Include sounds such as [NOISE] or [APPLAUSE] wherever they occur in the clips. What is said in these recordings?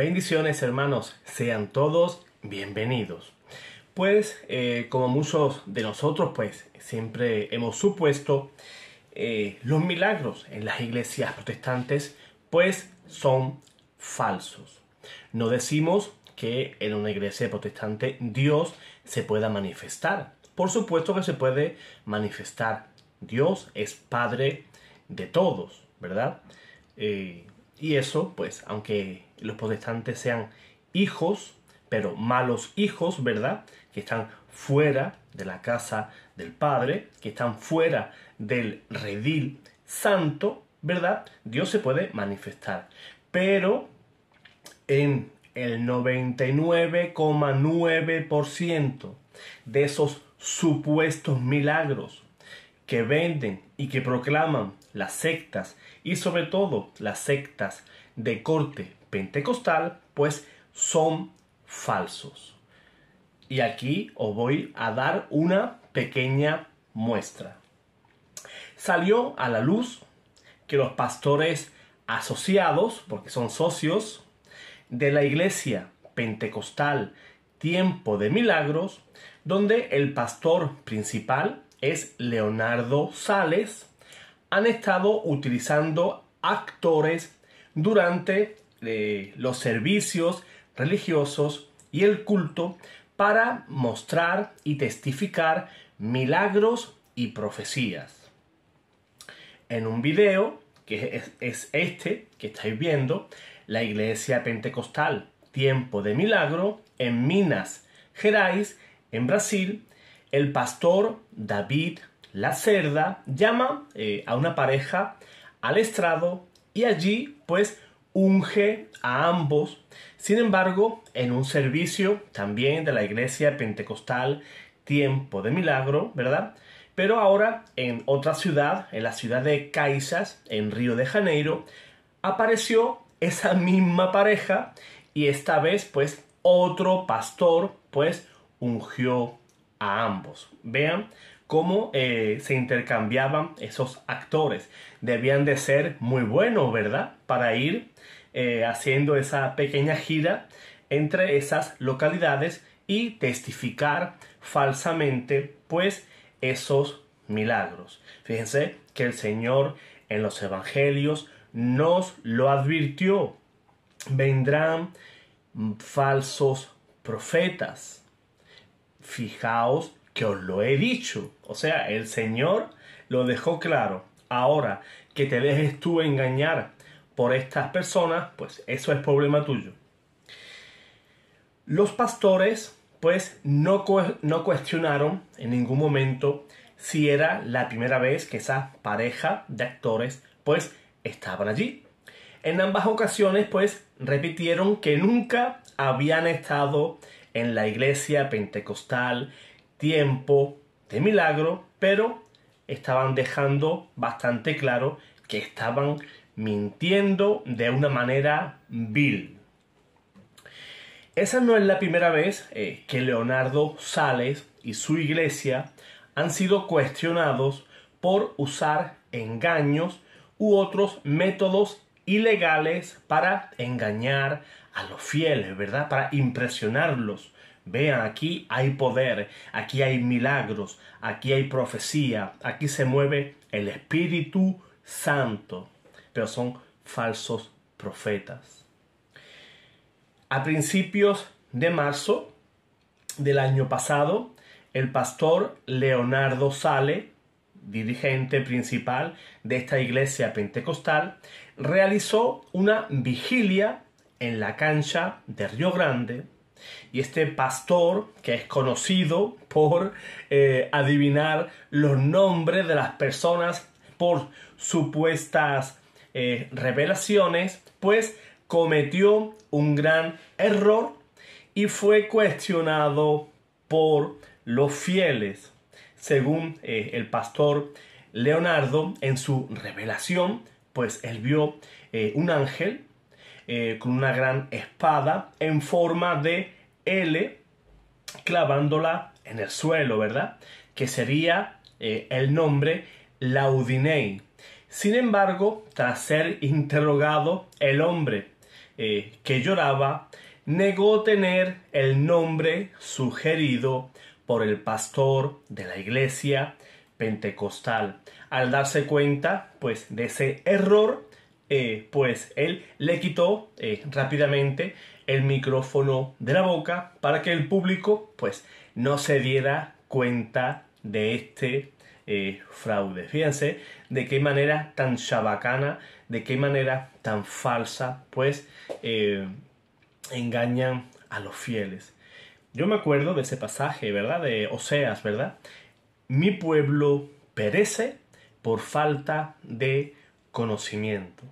Bendiciones hermanos, sean todos bienvenidos. Pues eh, como muchos de nosotros pues siempre hemos supuesto, eh, los milagros en las iglesias protestantes pues son falsos. No decimos que en una iglesia protestante Dios se pueda manifestar. Por supuesto que se puede manifestar. Dios es Padre de todos, ¿verdad? Eh, y eso, pues, aunque los protestantes sean hijos, pero malos hijos, ¿verdad? Que están fuera de la casa del Padre, que están fuera del redil santo, ¿verdad? Dios se puede manifestar. Pero en el 99,9% de esos supuestos milagros que venden y que proclaman las sectas y sobre todo las sectas de corte pentecostal, pues son falsos. Y aquí os voy a dar una pequeña muestra. Salió a la luz que los pastores asociados, porque son socios, de la iglesia pentecostal Tiempo de Milagros, donde el pastor principal es Leonardo Sales, han estado utilizando actores durante eh, los servicios religiosos y el culto para mostrar y testificar milagros y profecías. En un video, que es, es este que estáis viendo, la iglesia pentecostal Tiempo de Milagro en Minas Gerais, en Brasil, el pastor David la cerda llama eh, a una pareja al estrado y allí pues unge a ambos. Sin embargo, en un servicio también de la iglesia pentecostal, tiempo de milagro, ¿verdad? Pero ahora en otra ciudad, en la ciudad de Caixas, en Río de Janeiro, apareció esa [LAUGHS] misma pareja y esta vez pues otro pastor pues ungió a ambos. Vean cómo eh, se intercambiaban esos actores. Debían de ser muy buenos, ¿verdad? Para ir eh, haciendo esa pequeña gira entre esas localidades y testificar falsamente, pues, esos milagros. Fíjense que el Señor en los Evangelios nos lo advirtió. Vendrán falsos profetas. Fijaos que os lo he dicho. O sea, el Señor lo dejó claro. Ahora, que te dejes tú engañar por estas personas, pues eso es problema tuyo. Los pastores, pues, no, cuestionaron en ningún momento si era la primera vez que esa pareja de actores, pues, estaban allí. En ambas ocasiones, pues, repitieron que nunca habían estado en la iglesia pentecostal, tiempo, de milagro, pero estaban dejando bastante claro que estaban mintiendo de una manera vil. Esa no es la primera vez eh, que Leonardo Sales y su iglesia han sido cuestionados por usar engaños u otros métodos ilegales para engañar a los fieles, ¿verdad? Para impresionarlos, Vean, aquí hay poder, aquí hay milagros, aquí hay profecía, aquí se mueve el Espíritu Santo, pero son falsos profetas. A principios de marzo del año pasado, el pastor Leonardo Sale, dirigente principal de esta iglesia pentecostal, realizó una vigilia en la cancha de Río Grande, y este pastor, que es conocido por eh, adivinar los nombres de las personas por supuestas eh, revelaciones, pues cometió un gran error y fue cuestionado por los fieles. Según eh, el pastor Leonardo, en su revelación, pues él vio un ángel eh, con una gran espada en forma de L clavándola en el suelo, ¿verdad? Que sería eh, el nombre Laudinei. Sin embargo, tras ser interrogado, el hombre eh, que lloraba negó tener el nombre sugerido por el pastor de la iglesia pentecostal. Al darse cuenta, pues, de ese error, eh, pues él le quitó eh, rápidamente el micrófono de la boca para que el público pues no se diera cuenta de este eh, fraude. Fíjense de qué manera tan chabacana, de qué manera tan falsa pues engañan a los fieles. Yo me acuerdo de ese pasaje, ¿verdad? De Oseas, ¿verdad? Mi pueblo perece por falta de conocimiento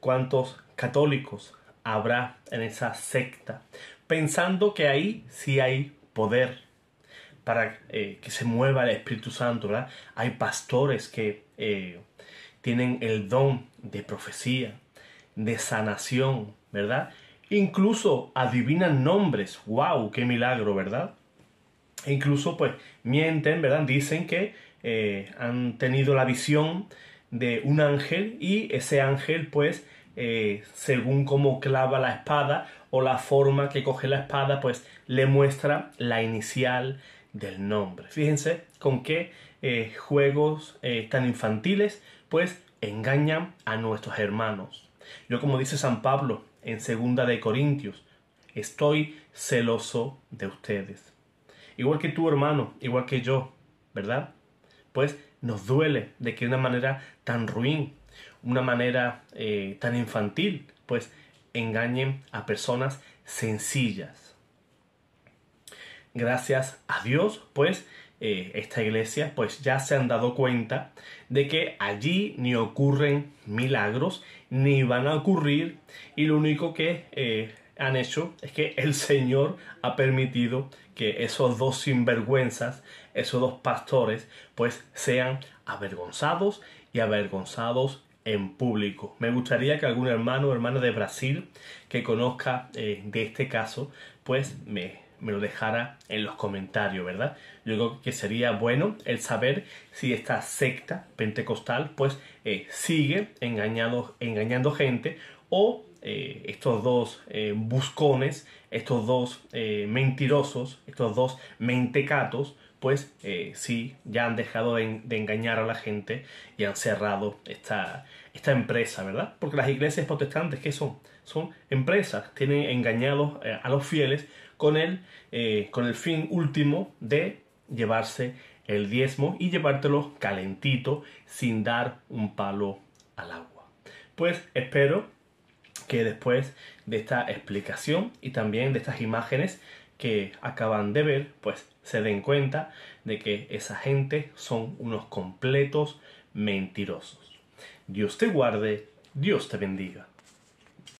cuántos católicos habrá en esa secta, pensando que ahí sí hay poder para eh, que se mueva el Espíritu Santo, ¿verdad? Hay pastores que eh, tienen el don de profecía, de sanación, ¿verdad? Incluso adivinan nombres, wow, qué milagro, ¿verdad? E incluso pues mienten, ¿verdad? Dicen que eh, han tenido la visión de un ángel y ese ángel pues eh, según cómo clava la espada o la forma que coge la espada pues le muestra la inicial del nombre. Fíjense con qué eh, juegos eh, tan infantiles pues engañan a nuestros hermanos. Yo como dice San Pablo en segunda de Corintios, estoy celoso de ustedes. Igual que tu hermano, igual que yo, ¿verdad? pues nos duele de que de una manera tan ruin, una manera eh, tan infantil, pues engañen a personas sencillas. Gracias a Dios, pues eh, esta iglesia, pues ya se han dado cuenta de que allí ni ocurren milagros, ni van a ocurrir, y lo único que eh, han hecho es que el Señor ha permitido que esos dos sinvergüenzas, esos dos pastores, pues sean avergonzados y avergonzados en público. Me gustaría que algún hermano o hermana de Brasil que conozca eh, de este caso, pues me, lo dejara en los comentarios, ¿verdad? Yo creo que sería bueno el saber si esta secta pentecostal pues eh, sigue engañando, engañando gente o eh, estos dos eh, buscones, estos dos eh, mentirosos, estos dos mentecatos, pues sí, ya han dejado de, engañar a la gente y han cerrado esta, esta empresa, ¿verdad? Porque las iglesias protestantes, ¿qué son? Son empresas, tienen engañados a los fieles con el, con el fin último de llevarse el diezmo y llevártelo calentito sin dar un palo al agua. Pues espero que después de esta explicación y también de estas imágenes que acaban de ver, pues se den cuenta de que esa gente son unos completos mentirosos. Dios te guarde, Dios te bendiga.